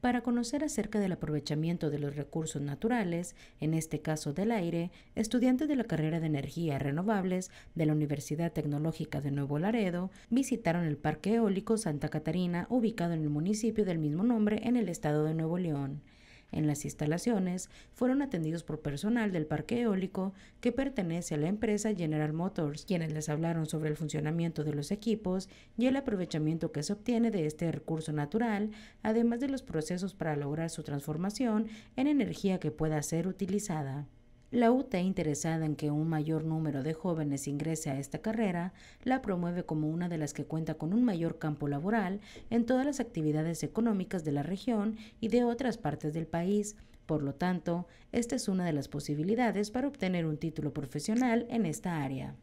Para conocer acerca del aprovechamiento de los recursos naturales, en este caso del aire, estudiantes de la carrera de energía renovables de la Universidad Tecnológica de Nuevo Laredo visitaron el Parque Eólico Santa Catarina, ubicado en el municipio del mismo nombre en el estado de Nuevo León. En las instalaciones fueron atendidos por personal del parque eólico que pertenece a la empresa General Motors, quienes les hablaron sobre el funcionamiento de los equipos y el aprovechamiento que se obtiene de este recurso natural, además de los procesos para lograr su transformación en energía que pueda ser utilizada. La UTE interesada en que un mayor número de jóvenes ingrese a esta carrera, la promueve como una de las que cuenta con un mayor campo laboral en todas las actividades económicas de la región y de otras partes del país. Por lo tanto, esta es una de las posibilidades para obtener un título profesional en esta área.